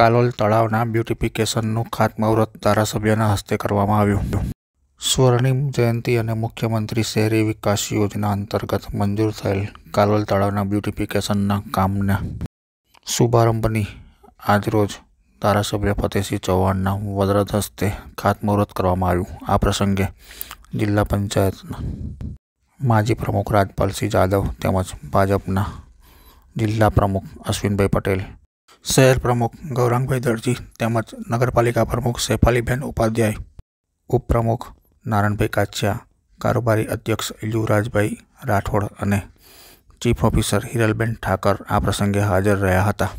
કાલોલ તળાવના બ્યુટિફિકેશનનું ખાતમુહૂર્ત ધારાસભ્યના હસ્તે કરવામાં આવ્યું સ્વર્ણિમ જયંતિ અને મુખ્યમંત્રી શહેરી વિકાસ યોજના અંતર્ગત મંજૂર થયેલ કાલોલ તળાવના બ્યુટિફિકેશનના કામના શુભારંભની આજરોજ ધારાસભ્ય ફતેહસિંહ ચૌહાણના વદરદ હસ્તે ખાતમુહૂર્ત કરવામાં આવ્યું આ પ્રસંગે જિલ્લા પંચાયતના માજી પ્રમુખ રાજપાલસિંહ જાદવ તેમજ ભાજપના જિલ્લા પ્રમુખ અશ્વિનભાઈ પટેલ શહેર પ્રમુખ ગૌરાંગભાઈ દરજી તેમજ નગરપાલિકા પ્રમુખ શેફાલીબેન ઉપાધ્યાય ઉપપ્રમુખ નારણભાઈ કાછિયા કારોબારી અધ્યક્ષ યુવરાજભાઈ રાઠોડ અને ચીફ ઓફિસર હિરલબેન ઠાકર આ પ્રસંગે હાજર રહ્યા હતા